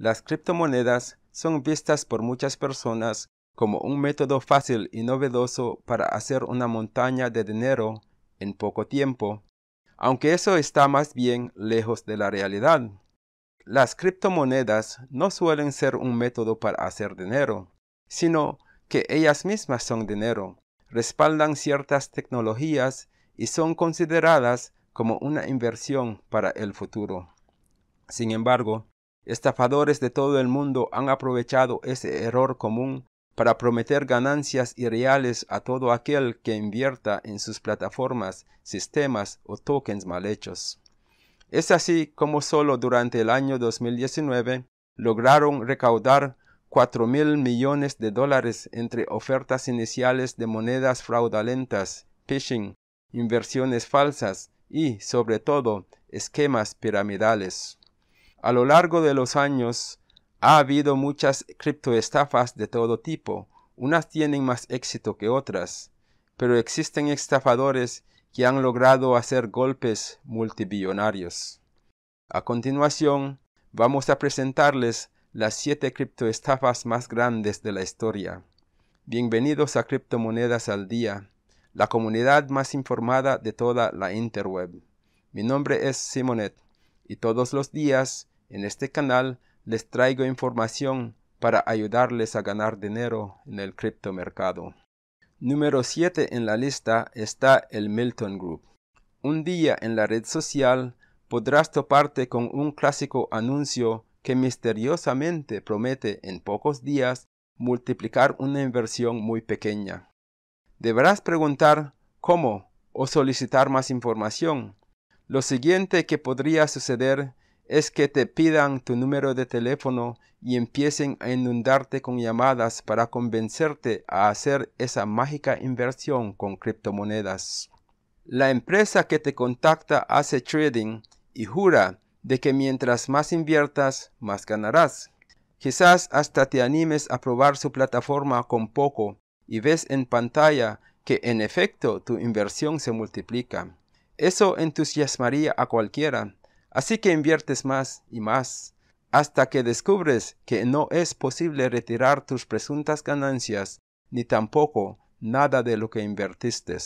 Las criptomonedas son vistas por muchas personas como un método fácil y novedoso para hacer una montaña de dinero en poco tiempo, aunque eso está más bien lejos de la realidad. Las criptomonedas no suelen ser un método para hacer dinero, sino que ellas mismas son dinero, respaldan ciertas tecnologías y son consideradas como una inversión para el futuro. Sin embargo, Estafadores de todo el mundo han aprovechado ese error común para prometer ganancias irreales a todo aquel que invierta en sus plataformas, sistemas o tokens mal hechos. Es así como solo durante el año 2019 lograron recaudar 4 mil millones de dólares entre ofertas iniciales de monedas fraudulentas, phishing, inversiones falsas y, sobre todo, esquemas piramidales. A lo largo de los años ha habido muchas criptoestafas de todo tipo. Unas tienen más éxito que otras, pero existen estafadores que han logrado hacer golpes multibillonarios. A continuación, vamos a presentarles las siete criptoestafas más grandes de la historia. Bienvenidos a Criptomonedas al Día, la comunidad más informada de toda la interweb. Mi nombre es Simonet y todos los días en este canal les traigo información para ayudarles a ganar dinero en el criptomercado. Número 7 en la lista está el Milton Group. Un día en la red social podrás toparte con un clásico anuncio que misteriosamente promete en pocos días multiplicar una inversión muy pequeña. Deberás preguntar cómo o solicitar más información. Lo siguiente que podría suceder es que te pidan tu número de teléfono y empiecen a inundarte con llamadas para convencerte a hacer esa mágica inversión con criptomonedas. La empresa que te contacta hace trading y jura de que mientras más inviertas, más ganarás. Quizás hasta te animes a probar su plataforma con poco y ves en pantalla que en efecto tu inversión se multiplica. Eso entusiasmaría a cualquiera, Así que inviertes más y más, hasta que descubres que no es posible retirar tus presuntas ganancias, ni tampoco nada de lo que invertiste.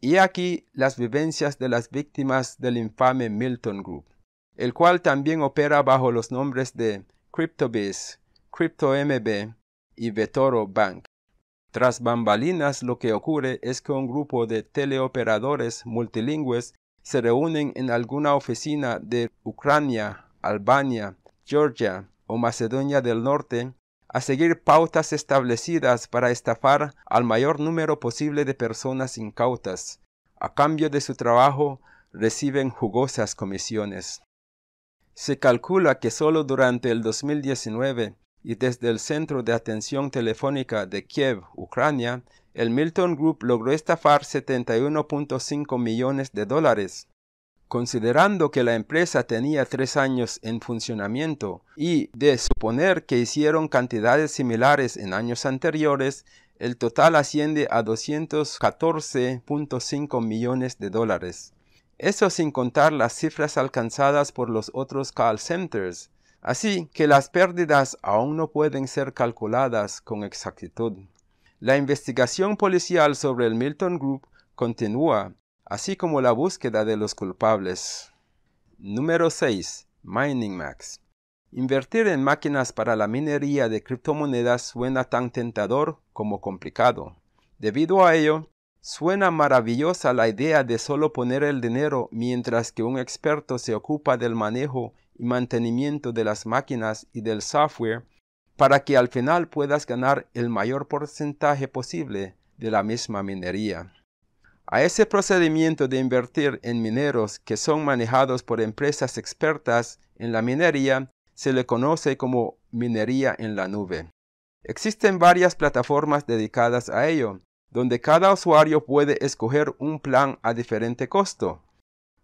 Y aquí las vivencias de las víctimas del infame Milton Group, el cual también opera bajo los nombres de CryptoBiz, CryptoMB y Vetoro Bank. Tras bambalinas lo que ocurre es que un grupo de teleoperadores multilingües se reúnen en alguna oficina de Ucrania, Albania, Georgia o Macedonia del Norte a seguir pautas establecidas para estafar al mayor número posible de personas incautas. A cambio de su trabajo reciben jugosas comisiones. Se calcula que solo durante el 2019 y desde el Centro de Atención Telefónica de Kiev, Ucrania, el Milton Group logró estafar 71.5 millones de dólares. Considerando que la empresa tenía tres años en funcionamiento y de suponer que hicieron cantidades similares en años anteriores, el total asciende a 214.5 millones de dólares. Eso sin contar las cifras alcanzadas por los otros call centers. Así que las pérdidas aún no pueden ser calculadas con exactitud. La investigación policial sobre el Milton Group continúa, así como la búsqueda de los culpables. Número 6. Mining Max. Invertir en máquinas para la minería de criptomonedas suena tan tentador como complicado. Debido a ello, suena maravillosa la idea de solo poner el dinero mientras que un experto se ocupa del manejo y mantenimiento de las máquinas y del software para que al final puedas ganar el mayor porcentaje posible de la misma minería. A ese procedimiento de invertir en mineros que son manejados por empresas expertas en la minería se le conoce como minería en la nube. Existen varias plataformas dedicadas a ello, donde cada usuario puede escoger un plan a diferente costo.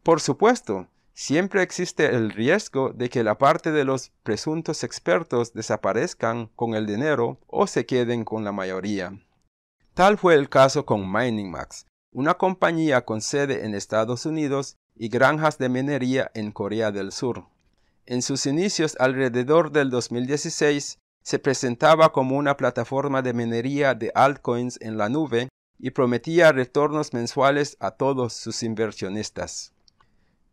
Por supuesto, siempre existe el riesgo de que la parte de los presuntos expertos desaparezcan con el dinero o se queden con la mayoría. Tal fue el caso con MiningMax, una compañía con sede en Estados Unidos y granjas de minería en Corea del Sur. En sus inicios alrededor del 2016, se presentaba como una plataforma de minería de altcoins en la nube y prometía retornos mensuales a todos sus inversionistas.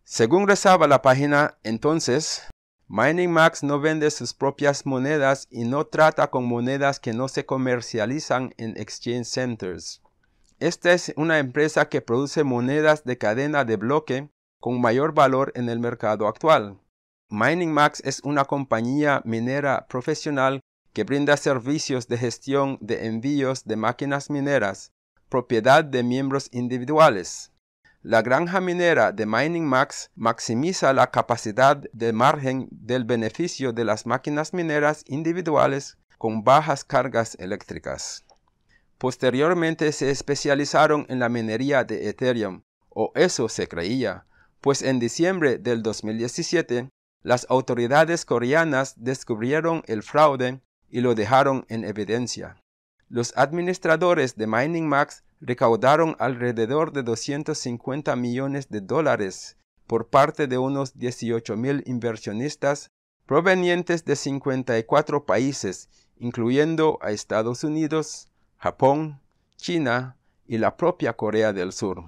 Según rezaba la página, entonces, Mining Max no vende sus propias monedas y no trata con monedas que no se comercializan en exchange centers. Esta es una empresa que produce monedas de cadena de bloque con mayor valor en el mercado actual. Mining Max es una compañía minera profesional que brinda servicios de gestión de envíos de máquinas mineras, propiedad de miembros individuales. La granja minera de Mining Max maximiza la capacidad de margen del beneficio de las máquinas mineras individuales con bajas cargas eléctricas. Posteriormente se especializaron en la minería de Ethereum, o eso se creía, pues en diciembre del 2017 las autoridades coreanas descubrieron el fraude y lo dejaron en evidencia. Los administradores de Mining Max recaudaron alrededor de 250 millones de dólares por parte de unos mil inversionistas provenientes de 54 países, incluyendo a Estados Unidos, Japón, China y la propia Corea del Sur.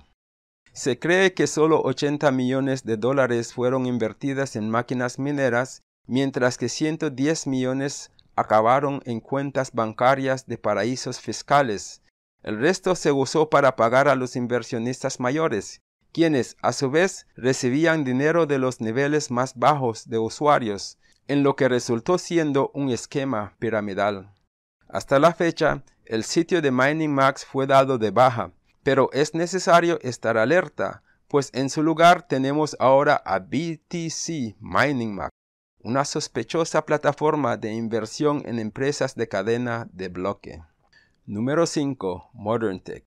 Se cree que solo 80 millones de dólares fueron invertidas en máquinas mineras, mientras que 110 millones acabaron en cuentas bancarias de paraísos fiscales, el resto se usó para pagar a los inversionistas mayores, quienes a su vez recibían dinero de los niveles más bajos de usuarios, en lo que resultó siendo un esquema piramidal. Hasta la fecha, el sitio de MiningMax fue dado de baja, pero es necesario estar alerta, pues en su lugar tenemos ahora a BTC MiningMax, una sospechosa plataforma de inversión en empresas de cadena de bloque. Número 5. Modern Tech.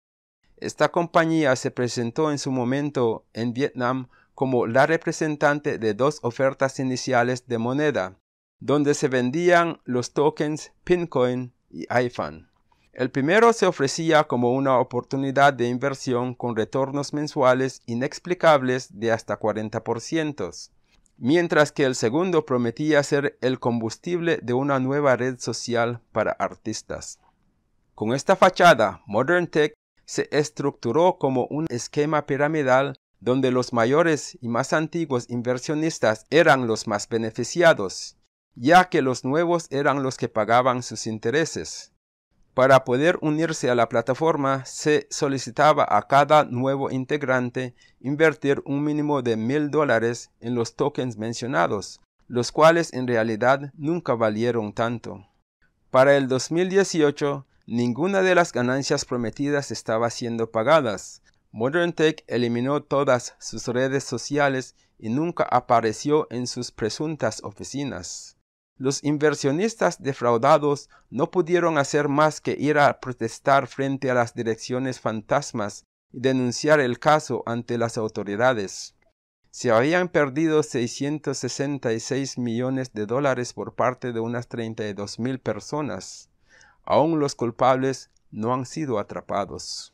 Esta compañía se presentó en su momento en Vietnam como la representante de dos ofertas iniciales de moneda, donde se vendían los tokens Pincoin y iPhone. El primero se ofrecía como una oportunidad de inversión con retornos mensuales inexplicables de hasta 40%, mientras que el segundo prometía ser el combustible de una nueva red social para artistas. Con esta fachada, Modern Tech se estructuró como un esquema piramidal donde los mayores y más antiguos inversionistas eran los más beneficiados, ya que los nuevos eran los que pagaban sus intereses. Para poder unirse a la plataforma, se solicitaba a cada nuevo integrante invertir un mínimo de mil dólares en los tokens mencionados, los cuales en realidad nunca valieron tanto. Para el 2018, ninguna de las ganancias prometidas estaba siendo pagadas. Modern Tech eliminó todas sus redes sociales y nunca apareció en sus presuntas oficinas. Los inversionistas defraudados no pudieron hacer más que ir a protestar frente a las direcciones fantasmas y denunciar el caso ante las autoridades. Se habían perdido 666 millones de dólares por parte de unas 32 mil personas. Aún los culpables no han sido atrapados.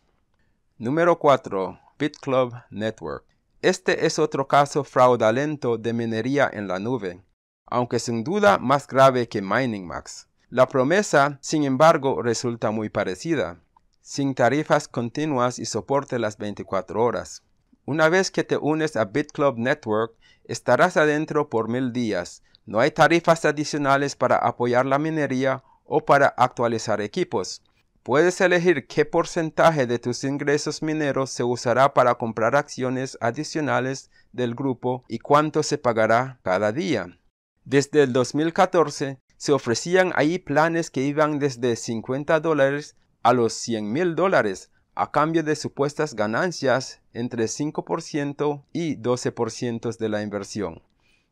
Número 4. BitClub Network. Este es otro caso fraudulento de minería en la nube, aunque sin duda más grave que MiningMax. La promesa, sin embargo, resulta muy parecida, sin tarifas continuas y soporte las 24 horas. Una vez que te unes a BitClub Network, estarás adentro por mil días. No hay tarifas adicionales para apoyar la minería o para actualizar equipos. Puedes elegir qué porcentaje de tus ingresos mineros se usará para comprar acciones adicionales del grupo y cuánto se pagará cada día. Desde el 2014 se ofrecían ahí planes que iban desde 50 dólares a los 100 mil dólares a cambio de supuestas ganancias entre 5% y 12% de la inversión.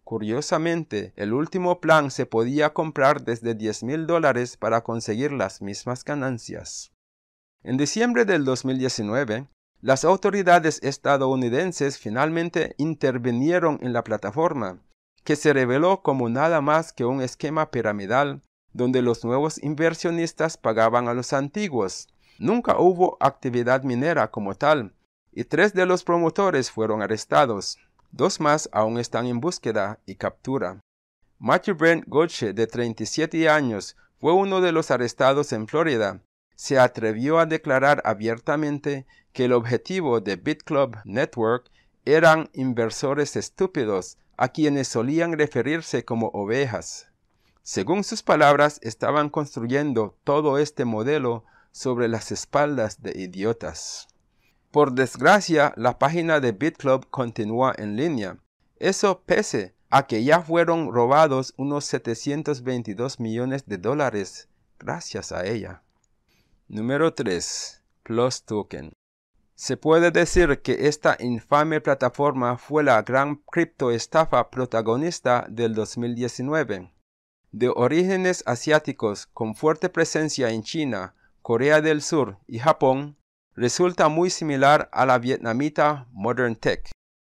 Curiosamente, el último plan se podía comprar desde 10 mil dólares para conseguir las mismas ganancias. En diciembre del 2019, las autoridades estadounidenses finalmente intervinieron en la plataforma, que se reveló como nada más que un esquema piramidal donde los nuevos inversionistas pagaban a los antiguos. Nunca hubo actividad minera como tal, y tres de los promotores fueron arrestados. Dos más aún están en búsqueda y captura. Matthew Brent Goche, de 37 años, fue uno de los arrestados en Florida. Se atrevió a declarar abiertamente que el objetivo de BitClub Network eran inversores estúpidos a quienes solían referirse como ovejas. Según sus palabras, estaban construyendo todo este modelo sobre las espaldas de idiotas. Por desgracia, la página de BitClub continúa en línea. Eso pese a que ya fueron robados unos 722 millones de dólares gracias a ella. Número 3. Plus Token. Se puede decir que esta infame plataforma fue la gran criptoestafa protagonista del 2019. De orígenes asiáticos con fuerte presencia en China, Corea del Sur y Japón, resulta muy similar a la vietnamita Modern Tech.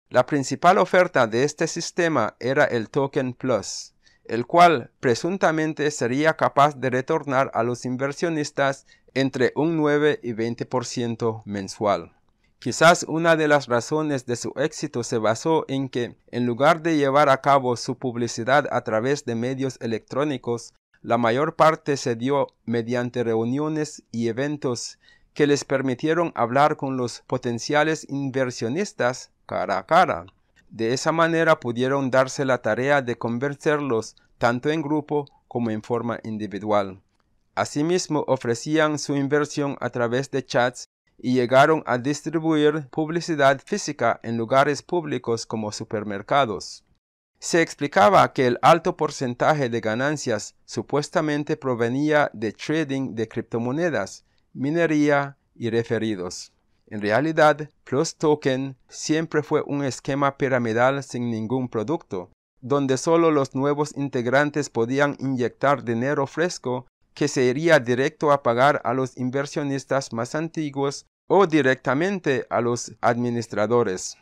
La principal oferta de este sistema era el Token Plus, el cual presuntamente sería capaz de retornar a los inversionistas entre un 9 y 20% mensual. Quizás una de las razones de su éxito se basó en que, en lugar de llevar a cabo su publicidad a través de medios electrónicos, la mayor parte se dio mediante reuniones y eventos que les permitieron hablar con los potenciales inversionistas cara a cara. De esa manera pudieron darse la tarea de convertirlos tanto en grupo como en forma individual. Asimismo, ofrecían su inversión a través de chats y llegaron a distribuir publicidad física en lugares públicos como supermercados. Se explicaba que el alto porcentaje de ganancias supuestamente provenía de trading de criptomonedas, minería y referidos. En realidad, Plus Token siempre fue un esquema piramidal sin ningún producto, donde solo los nuevos integrantes podían inyectar dinero fresco que se iría directo a pagar a los inversionistas más antiguos o directamente a los administradores.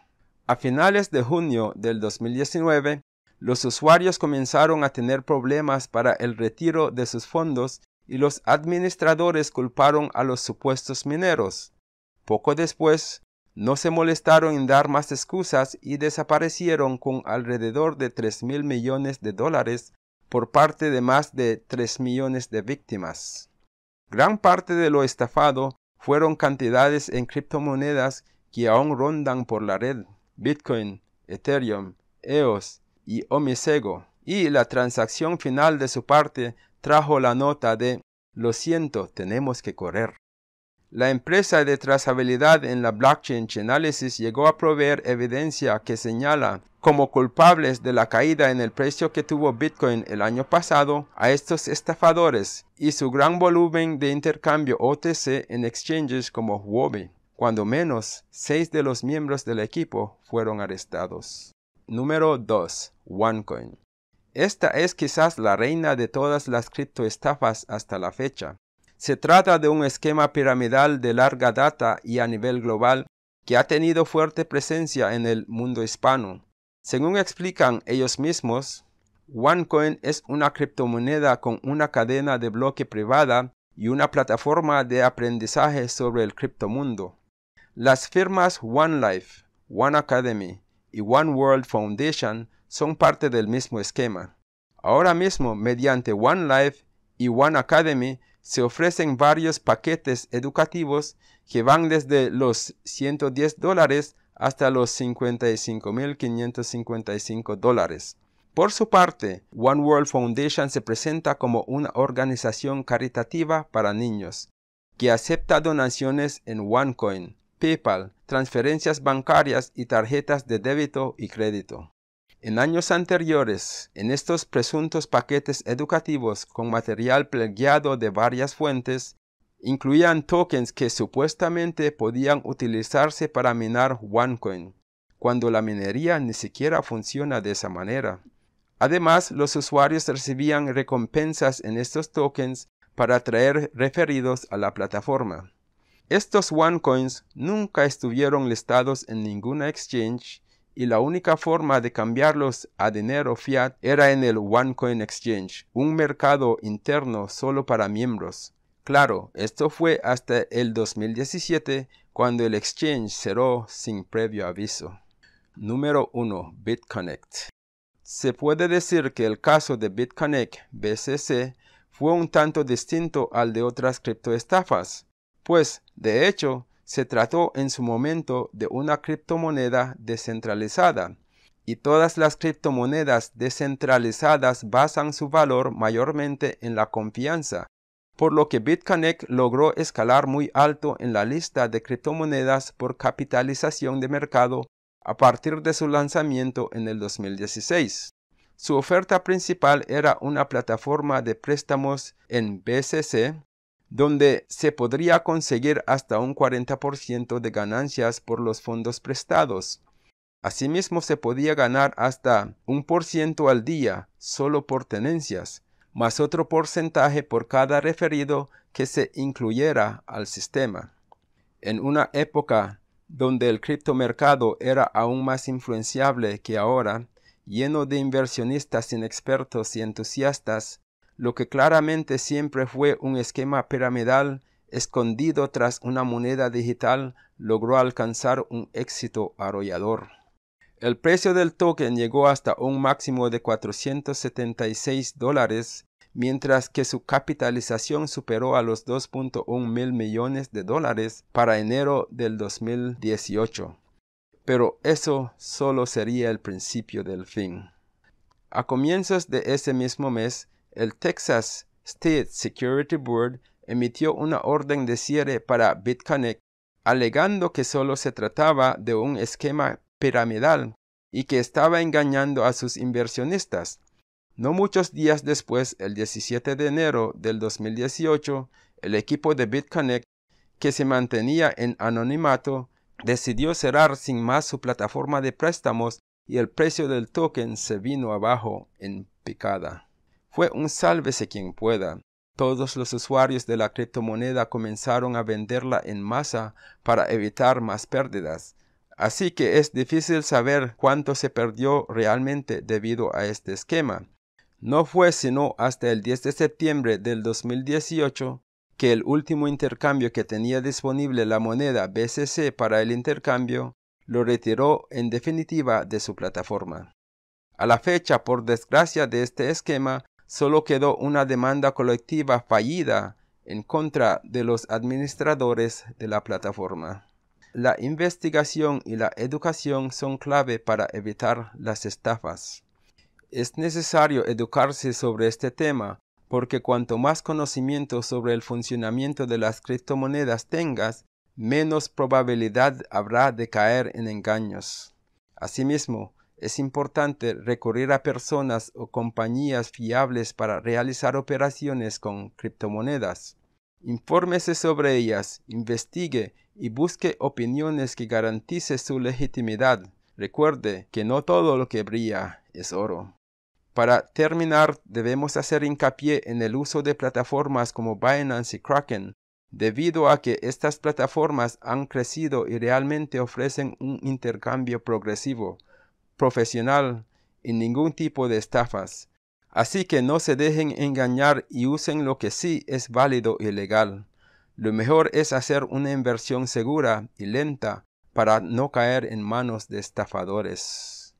A finales de junio del 2019, los usuarios comenzaron a tener problemas para el retiro de sus fondos y los administradores culparon a los supuestos mineros. Poco después, no se molestaron en dar más excusas y desaparecieron con alrededor de 3 mil millones de dólares por parte de más de 3 millones de víctimas. Gran parte de lo estafado fueron cantidades en criptomonedas que aún rondan por la red, Bitcoin, Ethereum, EOS y Omisego, y la transacción final de su parte trajo la nota de Lo siento, tenemos que correr. La empresa de trazabilidad en la blockchain Chainalysis llegó a proveer evidencia que señala como culpables de la caída en el precio que tuvo Bitcoin el año pasado a estos estafadores y su gran volumen de intercambio OTC en exchanges como Huobi. Cuando menos, seis de los miembros del equipo fueron arrestados. Número 2. OneCoin. Esta es quizás la reina de todas las criptoestafas hasta la fecha. Se trata de un esquema piramidal de larga data y a nivel global que ha tenido fuerte presencia en el mundo hispano. Según explican ellos mismos, OneCoin es una criptomoneda con una cadena de bloque privada y una plataforma de aprendizaje sobre el criptomundo. Las firmas OneLife, One Academy, y One World Foundation son parte del mismo esquema. Ahora mismo, mediante One Life y One Academy, se ofrecen varios paquetes educativos que van desde los 110 dólares hasta los 55.555 dólares. Por su parte, One World Foundation se presenta como una organización caritativa para niños, que acepta donaciones en OneCoin, PayPal, transferencias bancarias y tarjetas de débito y crédito. En años anteriores, en estos presuntos paquetes educativos con material plagiado de varias fuentes, incluían tokens que supuestamente podían utilizarse para minar OneCoin, cuando la minería ni siquiera funciona de esa manera. Además, los usuarios recibían recompensas en estos tokens para traer referidos a la plataforma. Estos OneCoins nunca estuvieron listados en ninguna exchange y la única forma de cambiarlos a dinero fiat era en el OneCoin Exchange, un mercado interno solo para miembros. Claro, esto fue hasta el 2017 cuando el exchange cerró sin previo aviso. Número 1. BitConnect. Se puede decir que el caso de BitConnect BCC fue un tanto distinto al de otras criptoestafas pues de hecho se trató en su momento de una criptomoneda descentralizada y todas las criptomonedas descentralizadas basan su valor mayormente en la confianza, por lo que BitConnect logró escalar muy alto en la lista de criptomonedas por capitalización de mercado a partir de su lanzamiento en el 2016. Su oferta principal era una plataforma de préstamos en BCC donde se podría conseguir hasta un 40% de ganancias por los fondos prestados. Asimismo, se podía ganar hasta un por ciento al día solo por tenencias, más otro porcentaje por cada referido que se incluyera al sistema. En una época donde el criptomercado era aún más influenciable que ahora, lleno de inversionistas inexpertos y entusiastas, lo que claramente siempre fue un esquema piramidal escondido tras una moneda digital, logró alcanzar un éxito arrollador. El precio del token llegó hasta un máximo de 476 dólares, mientras que su capitalización superó a los 2.1 mil millones de dólares para enero del 2018. Pero eso solo sería el principio del fin. A comienzos de ese mismo mes, el Texas State Security Board emitió una orden de cierre para BitConnect, alegando que solo se trataba de un esquema piramidal y que estaba engañando a sus inversionistas. No muchos días después, el 17 de enero del 2018, el equipo de BitConnect, que se mantenía en anonimato, decidió cerrar sin más su plataforma de préstamos y el precio del token se vino abajo en picada. Fue un sálvese quien pueda. Todos los usuarios de la criptomoneda comenzaron a venderla en masa para evitar más pérdidas. Así que es difícil saber cuánto se perdió realmente debido a este esquema. No fue sino hasta el 10 de septiembre del 2018 que el último intercambio que tenía disponible la moneda BCC para el intercambio lo retiró en definitiva de su plataforma. A la fecha, por desgracia de este esquema, solo quedó una demanda colectiva fallida en contra de los administradores de la plataforma. La investigación y la educación son clave para evitar las estafas. Es necesario educarse sobre este tema porque cuanto más conocimiento sobre el funcionamiento de las criptomonedas tengas, menos probabilidad habrá de caer en engaños. Asimismo, es importante recurrir a personas o compañías fiables para realizar operaciones con criptomonedas. Infórmese sobre ellas, investigue y busque opiniones que garantice su legitimidad. Recuerde que no todo lo que brilla es oro. Para terminar, debemos hacer hincapié en el uso de plataformas como Binance y Kraken, debido a que estas plataformas han crecido y realmente ofrecen un intercambio progresivo profesional y ningún tipo de estafas. Así que no se dejen engañar y usen lo que sí es válido y legal. Lo mejor es hacer una inversión segura y lenta para no caer en manos de estafadores.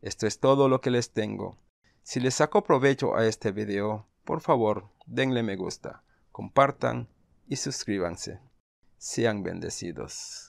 Esto es todo lo que les tengo. Si les sacó provecho a este video, por favor, denle me gusta, compartan y suscríbanse. Sean bendecidos.